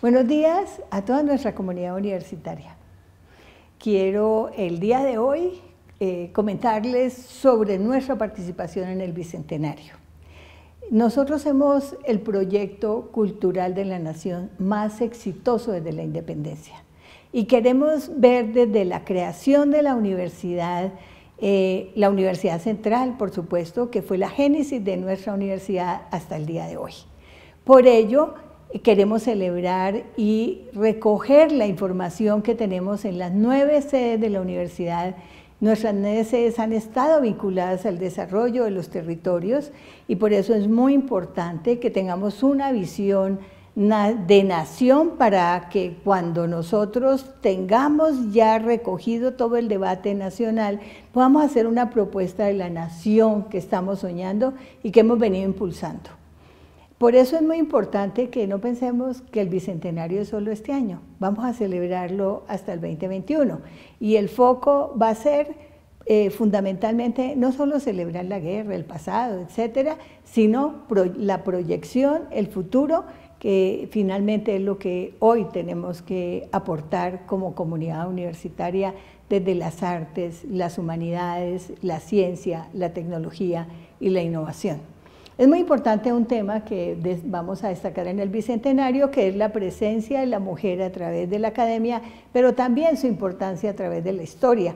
Buenos días a toda nuestra comunidad universitaria. Quiero el día de hoy eh, comentarles sobre nuestra participación en el Bicentenario. Nosotros hemos el proyecto cultural de la nación más exitoso desde la independencia y queremos ver desde la creación de la universidad, eh, la Universidad Central, por supuesto, que fue la génesis de nuestra universidad hasta el día de hoy. Por ello, queremos celebrar y recoger la información que tenemos en las nueve sedes de la universidad. Nuestras nueve sedes han estado vinculadas al desarrollo de los territorios y por eso es muy importante que tengamos una visión de nación para que cuando nosotros tengamos ya recogido todo el debate nacional, podamos hacer una propuesta de la nación que estamos soñando y que hemos venido impulsando. Por eso es muy importante que no pensemos que el Bicentenario es solo este año. Vamos a celebrarlo hasta el 2021 y el foco va a ser eh, fundamentalmente no solo celebrar la guerra, el pasado, etcétera, sino la proyección, el futuro, que finalmente es lo que hoy tenemos que aportar como comunidad universitaria desde las artes, las humanidades, la ciencia, la tecnología y la innovación. Es muy importante un tema que vamos a destacar en el Bicentenario, que es la presencia de la mujer a través de la academia, pero también su importancia a través de la historia.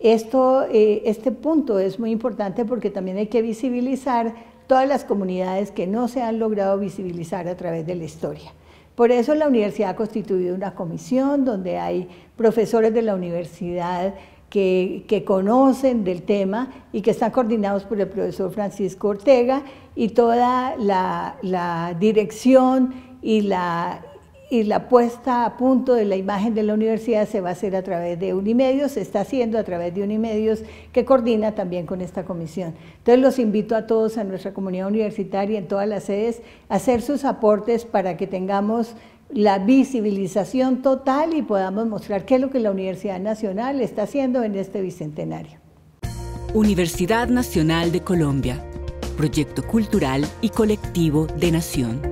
Eh, este punto es muy importante porque también hay que visibilizar todas las comunidades que no se han logrado visibilizar a través de la historia. Por eso la universidad ha constituido una comisión donde hay profesores de la universidad, que, conocen del tema y que están coordinados por el profesor Francisco Ortega y toda la, dirección y la, y la puesta a punto de la imagen de la universidad se va a hacer a través de Unimedios, se está haciendo a través de Unimedios, que coordina también con esta comisión. Entonces los invito a todos, a nuestra comunidad universitaria, en todas las sedes, a hacer sus aportes para que tengamos la visibilización total y podamos mostrar qué es lo que la Universidad Nacional está haciendo en este bicentenario. Universidad Nacional de Colombia, proyecto cultural y colectivo de nación.